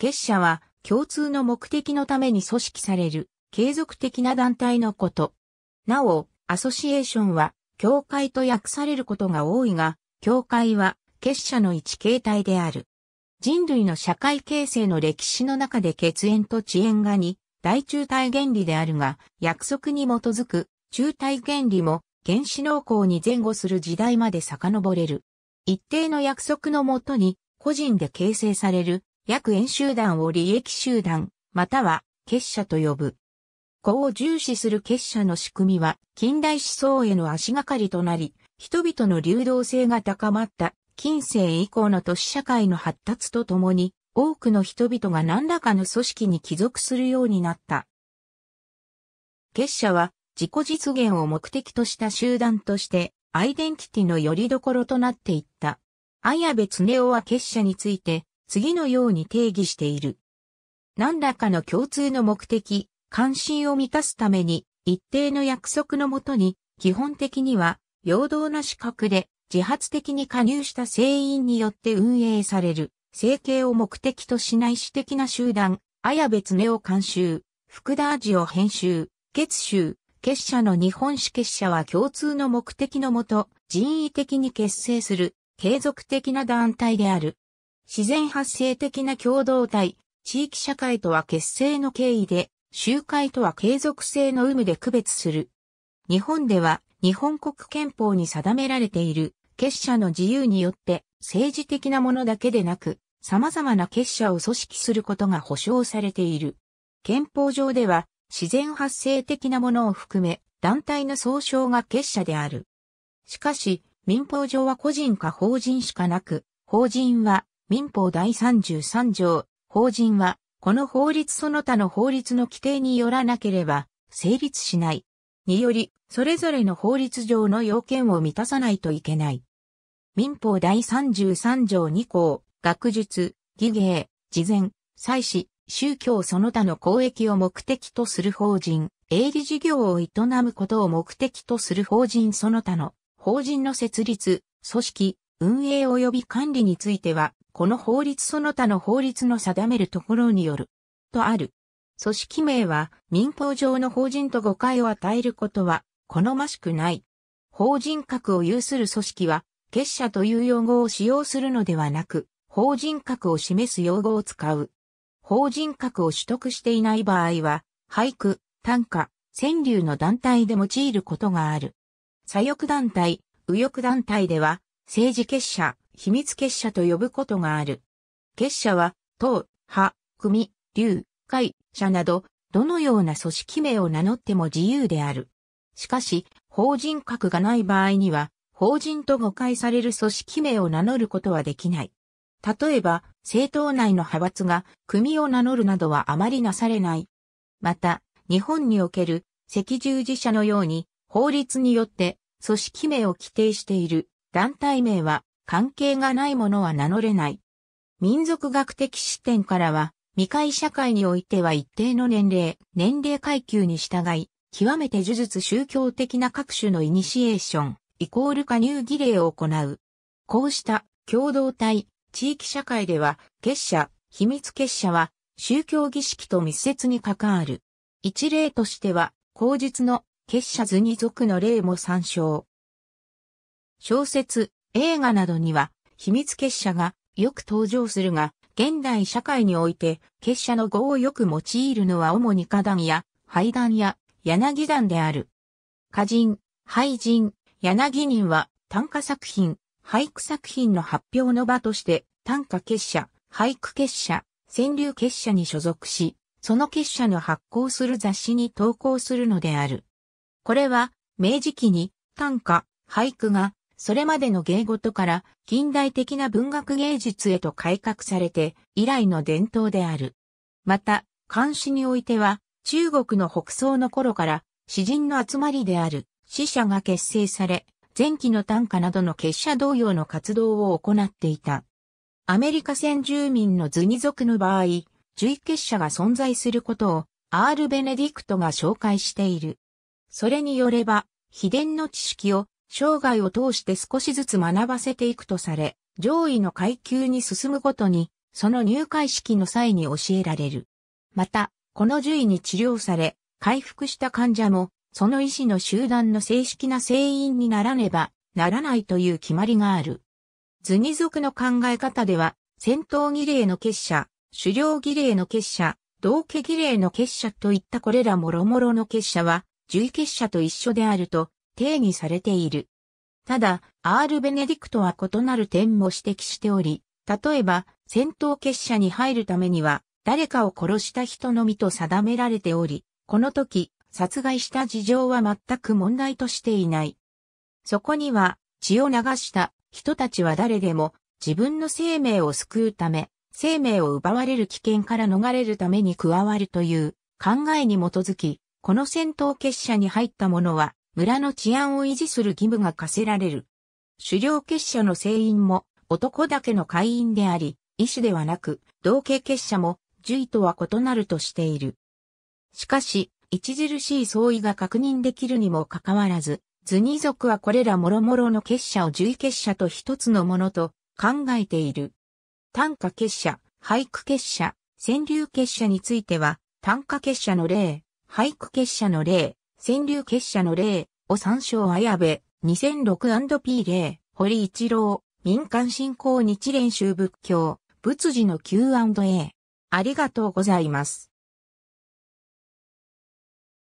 結社は共通の目的のために組織される継続的な団体のこと。なお、アソシエーションは教会と訳されることが多いが、教会は結社の一形態である。人類の社会形成の歴史の中で血縁と遅延がに大中体原理であるが、約束に基づく中体原理も原子濃厚に前後する時代まで遡れる。一定の約束のもとに個人で形成される約円集団を利益集団、または結社と呼ぶ。子を重視する結社の仕組みは近代思想への足がかりとなり、人々の流動性が高まった近世以降の都市社会の発達とともに、多くの人々が何らかの組織に帰属するようになった。結社は自己実現を目的とした集団としてアイデンティティの拠り所となっていった。綾部恒夫は結社について次のように定義している。何らかの共通の目的、関心を満たすために、一定の約束のもとに、基本的には、陽動な資格で、自発的に加入した成員によって運営される、生計を目的としない私的な集団、綾別恒を監修、福田味を編集、月集、結社の日本史結社は共通の目的のもと、人為的に結成する、継続的な団体である。自然発生的な共同体、地域社会とは結成の経緯で、集会とは継続性の有無で区別する。日本では、日本国憲法に定められている、結社の自由によって、政治的なものだけでなく、様々な結社を組織することが保障されている。憲法上では、自然発生的なものを含め、団体の総称が結社である。しかし、民法上は個人か法人しかなく、法人は民法第33条、法人は、この法律その他の法律の規定によらなければ、成立しない。により、それぞれの法律上の要件を満たさないといけない。民法第33条2項、学術、技芸、事前、祭祀、宗教その他の公益を目的とする法人、営利事業を営むことを目的とする法人その他の法人の設立、組織、運営及び管理については、この法律その他の法律の定めるところによる、とある。組織名は民法上の法人と誤解を与えることは好ましくない。法人格を有する組織は、結社という用語を使用するのではなく、法人格を示す用語を使う。法人格を取得していない場合は、俳句、短歌、川柳の団体で用いることがある。左翼団体、右翼団体では、政治結社、秘密結社と呼ぶことがある。結社は、党、派、組、流、会、社など、どのような組織名を名乗っても自由である。しかし、法人格がない場合には、法人と誤解される組織名を名乗ることはできない。例えば、政党内の派閥が組を名乗るなどはあまりなされない。また、日本における赤十字社のように法律によって組織名を規定している団体名は関係がないものは名乗れない。民族学的視点からは、未開社会においては一定の年齢、年齢階級に従い、極めて呪術宗教的な各種のイニシエーション、イコール加入儀礼を行う。こうした共同体、地域社会では、結社、秘密結社は、宗教儀式と密接に関わる。一例としては、口述の結社図に族の例も参照。小説、映画などには秘密結社がよく登場するが、現代社会において結社の語をよく用いるのは主に花壇や廃壇や柳壇である。歌人、俳人、柳人は短歌作品、俳句作品の発表の場として短歌結社、俳句結社、川柳結社に所属し、その結社の発行する雑誌に投稿するのである。これは明治期に短歌、俳句がそれまでの芸事から近代的な文学芸術へと改革されて以来の伝統である。また、漢詩においては中国の北宋の頃から詩人の集まりである死者が結成され、前期の短歌などの結社同様の活動を行っていた。アメリカ先住民のズニ族の場合、一結社が存在することをアール・ベネディクトが紹介している。それによれば、秘伝の知識を生涯を通して少しずつ学ばせていくとされ、上位の階級に進むごとに、その入会式の際に教えられる。また、この獣医に治療され、回復した患者も、その医師の集団の正式な成員にならねばならないという決まりがある。図二族の考え方では、戦闘儀礼の結社、狩猟儀礼の結社、道家儀礼の結社といったこれらもろもろの結社は、獣医結社と一緒であると、定義されている。ただ、アール・ベネディクトは異なる点も指摘しており、例えば、戦闘結社に入るためには、誰かを殺した人のみと定められており、この時、殺害した事情は全く問題としていない。そこには、血を流した人たちは誰でも、自分の生命を救うため、生命を奪われる危険から逃れるために加わるという考えに基づき、この戦闘結社に入った者は、村の治安を維持する義務が課せられる。狩猟結社の成員も男だけの会員であり、医師ではなく、同系結社も、獣医とは異なるとしている。しかし、著しい相違が確認できるにもかかわらず、図二族はこれら諸々の結社を獣医結社と一つのものと考えている。単価結社、俳句結社、川柳結社については、単価結社の例、俳句結社の例、川柳結社の例を参照綾部 2006&P 例、堀一郎、民間信仰日練習仏教、仏事の Q&A。ありがとうございます。